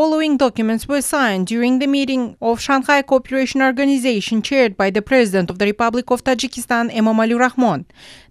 Following documents were signed during the meeting of Shanghai Cooperation Organization chaired by the President of the Republic of Tajikistan, Emomali Rahmon.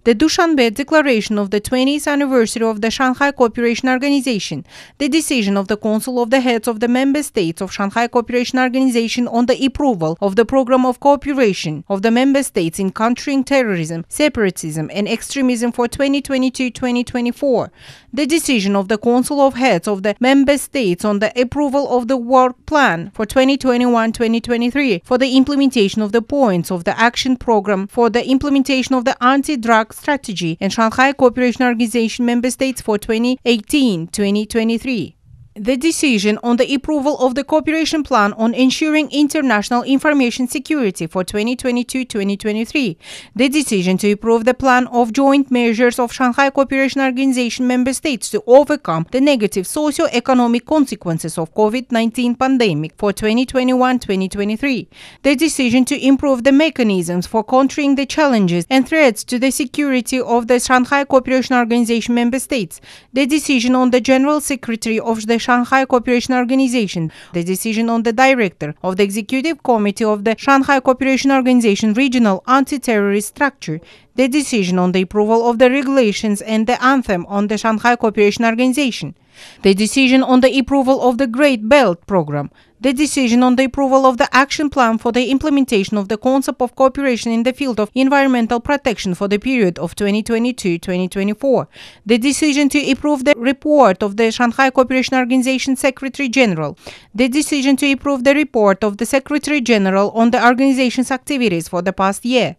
The Dushanbe Declaration of the 20th anniversary of the Shanghai Cooperation Organization, the decision of the Council of the Heads of the Member States of Shanghai Cooperation Organization on the approval of the Program of Cooperation of the Member States in Countering Terrorism, Separatism and Extremism for 2022-2024, the decision of the Council of Heads of the Member States on the approval of the work plan for 2021-2023 for the implementation of the points of the action program for the implementation of the anti-drug strategy and Shanghai Cooperation Organization member states for 2018-2023. The decision on the approval of the cooperation plan on ensuring international information security for 2022-2023, the decision to approve the plan of joint measures of Shanghai Cooperation Organization member states to overcome the negative socio-economic consequences of COVID-19 pandemic for 2021-2023, the decision to improve the mechanisms for countering the challenges and threats to the security of the Shanghai Cooperation Organization member states, the decision on the General Secretary of the Shanghai Cooperation Organization, the decision on the director of the Executive Committee of the Shanghai Cooperation Organization Regional Anti-Terrorist Structure, the decision on the approval of the regulations and the anthem on the Shanghai Cooperation Organization, the decision on the approval of the Great Belt Program, the decision on the approval of the action plan for the implementation of the concept of cooperation in the field of environmental protection for the period of 2022-2024, the decision to approve the report of the Shanghai Cooperation Organization Secretary General, the decision to approve the report of the Secretary General on the organization's activities for the past year,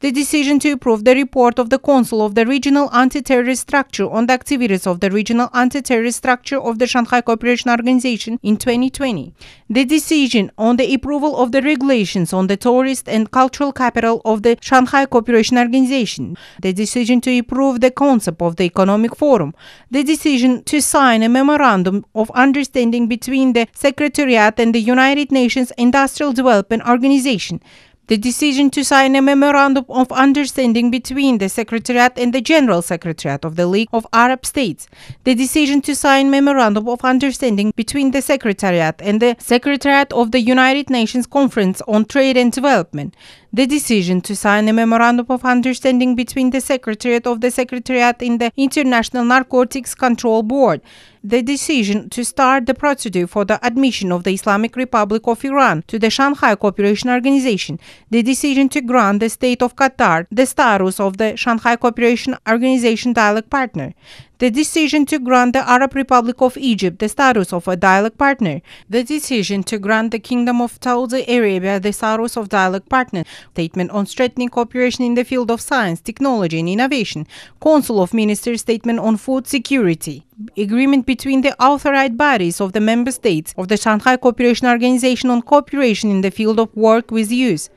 the decision to approve the report of the Council of the Regional Anti-Terrorist Structure on the activities of the Regional Anti-Terrorist Structure of the Shanghai Cooperation Organization in 2020. The decision on the approval of the regulations on the tourist and cultural capital of the Shanghai Cooperation Organization. The decision to approve the concept of the Economic Forum. The decision to sign a memorandum of understanding between the Secretariat and the United Nations Industrial Development Organization. The decision to sign a memorandum of understanding between the Secretariat and the General Secretariat of the League of Arab States. The decision to sign memorandum of understanding between the Secretariat and the Secretariat of the United Nations Conference on Trade and Development. The decision to sign a memorandum of understanding between the Secretariat of the Secretariat and the International Narcotics Control Board the decision to start the procedure for the admission of the Islamic Republic of Iran to the Shanghai Cooperation Organization, the decision to grant the state of Qatar the status of the Shanghai Cooperation Organization dialogue partner, the decision to grant the Arab Republic of Egypt the status of a dialogue partner, the decision to grant the Kingdom of Saudi Arabia the status of dialogue partner, statement on strengthening cooperation in the field of science, technology and innovation, Council of Ministers statement on food security agreement between the authorized bodies of the member states of the Shanghai Cooperation Organization on cooperation in the field of work with youth,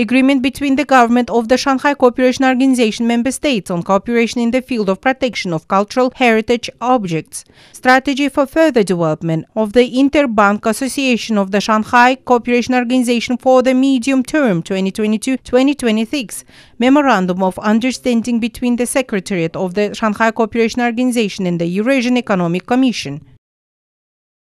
agreement between the government of the Shanghai Cooperation Organization member states on cooperation in the field of protection of cultural heritage objects, strategy for further development of the Interbank Association of the Shanghai Cooperation Organization for the medium term 2022-2026, memorandum of understanding between the Secretariat of the Shanghai Cooperation Organization and the Eurasian Economic Commission.